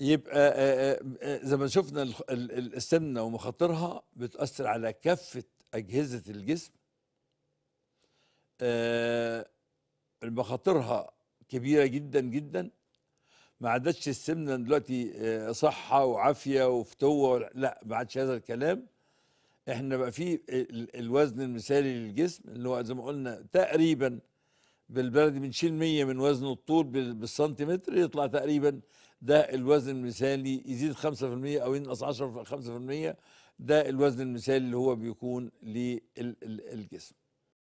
يبقى زي ما شفنا السمنه ومخاطرها بتاثر على كافه اجهزه الجسم مخاطرها كبيره جدا جدا ما عادتش السمنه دلوقتي صحه وعافيه وفتوه لا ما عادش هذا الكلام احنا بقى في الوزن المثالي للجسم اللي هو زي ما قلنا تقريبا بالبلدي بنشيل 100 من وزن الطول بالسنتيمتر يطلع تقريبا ده الوزن المثالي يزيد 5% او ينقص 10 5% ده الوزن المثالي اللي هو بيكون للجسم